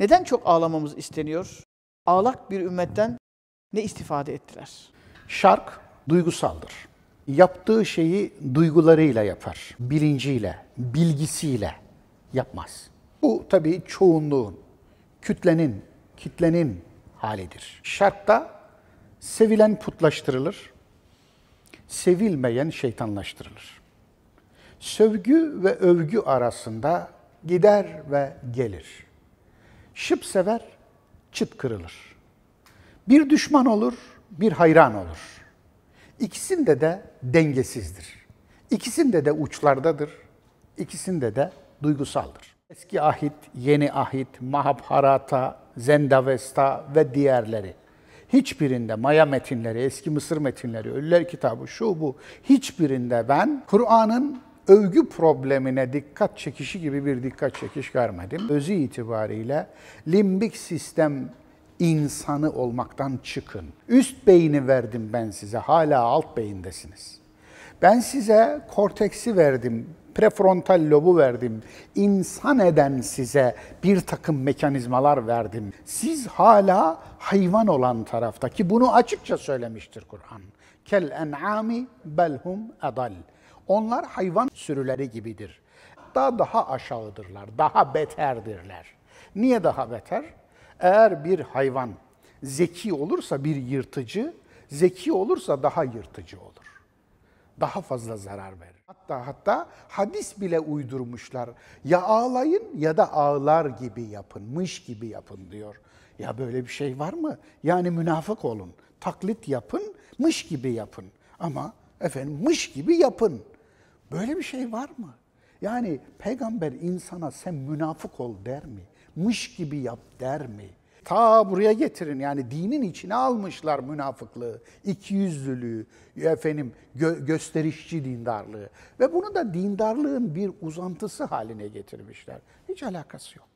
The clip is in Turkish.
Neden çok ağlamamız isteniyor? Ağlak bir ümmetten ne istifade ettiler? Şark duygusaldır. Yaptığı şeyi duygularıyla yapar. Bilinciyle, bilgisiyle yapmaz. Bu tabii çoğunluğun, kütlenin, kitlenin halidir. Şarkta sevilen putlaştırılır, sevilmeyen şeytanlaştırılır. Sövgü ve övgü arasında gider ve gelir. Şıp sever, çıt kırılır. Bir düşman olur, bir hayran olur. İkisinde de dengesizdir. İkisinde de uçlardadır. İkisinde de duygusaldır. Eski ahit, yeni ahit, Mahabharata, Zendavesta ve diğerleri. Hiçbirinde Maya metinleri, eski Mısır metinleri, Ölüler kitabı, şu bu, hiçbirinde ben Kur'an'ın övgü problemine dikkat çekişi gibi bir dikkat çekiş görmedim. Özü itibariyle limbik sistem insanı olmaktan çıkın. Üst beyni verdim ben size, hala alt beyindesiniz. Ben size korteksi verdim, prefrontal lobu verdim, insan eden size bir takım mekanizmalar verdim. Siz hala hayvan olan taraftaki bunu açıkça söylemiştir Kur'an. Kel en'ami belhum adal. Onlar hayvan sürüleri gibidir. Daha daha aşağıdırlar, daha beterdirler. Niye daha beter? Eğer bir hayvan zeki olursa bir yırtıcı, zeki olursa daha yırtıcı olur. Daha fazla zarar verir. Hatta hatta hadis bile uydurmuşlar. Ya ağlayın ya da ağlar gibi yapın, mış gibi yapın diyor. Ya böyle bir şey var mı? Yani münafık olun, taklit yapın, mış gibi yapın. Ama efendim mış gibi yapın. Böyle bir şey var mı? Yani peygamber insana sen münafık ol der mi? Mış gibi yap der mi? Ta buraya getirin yani dinin içine almışlar münafıklığı, ikiyüzlülüğü, efendim gö- gösterişçi dindarlığı ve bunu da dindarlığın bir uzantısı haline getirmişler. Hiç alakası yok.